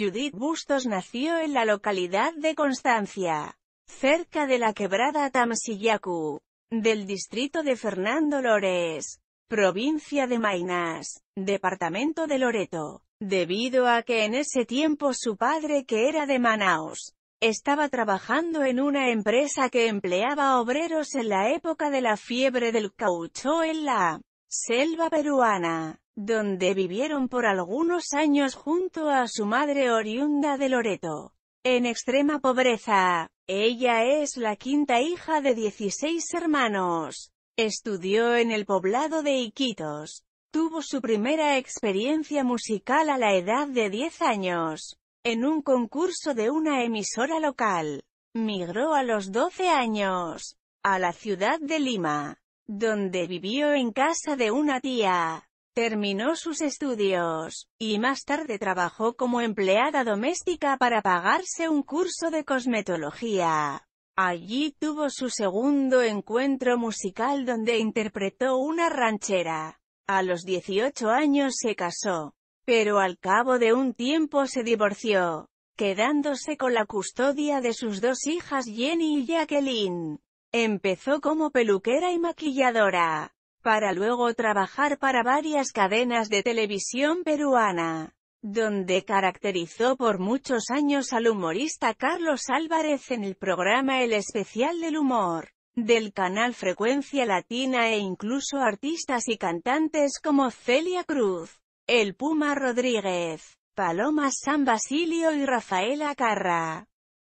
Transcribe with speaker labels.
Speaker 1: Judith Bustos nació en la localidad de Constancia, cerca de la quebrada Tamsillacu, del distrito de Fernando Lores, provincia de Mainas, departamento de Loreto, debido a que en ese tiempo su padre que era de Manaus, estaba trabajando en una empresa que empleaba obreros en la época de la fiebre del caucho en la selva peruana donde vivieron por algunos años junto a su madre oriunda de Loreto. En extrema pobreza, ella es la quinta hija de 16 hermanos. Estudió en el poblado de Iquitos. Tuvo su primera experiencia musical a la edad de 10 años, en un concurso de una emisora local. Migró a los 12 años, a la ciudad de Lima, donde vivió en casa de una tía. Terminó sus estudios, y más tarde trabajó como empleada doméstica para pagarse un curso de cosmetología. Allí tuvo su segundo encuentro musical donde interpretó una ranchera. A los 18 años se casó, pero al cabo de un tiempo se divorció, quedándose con la custodia de sus dos hijas Jenny y Jacqueline. Empezó como peluquera y maquilladora para luego trabajar para varias cadenas de televisión peruana, donde caracterizó por muchos años al humorista Carlos Álvarez en el programa El Especial del Humor, del canal Frecuencia Latina e incluso artistas y cantantes como Celia Cruz, El Puma Rodríguez, Paloma San Basilio y Rafaela Carra.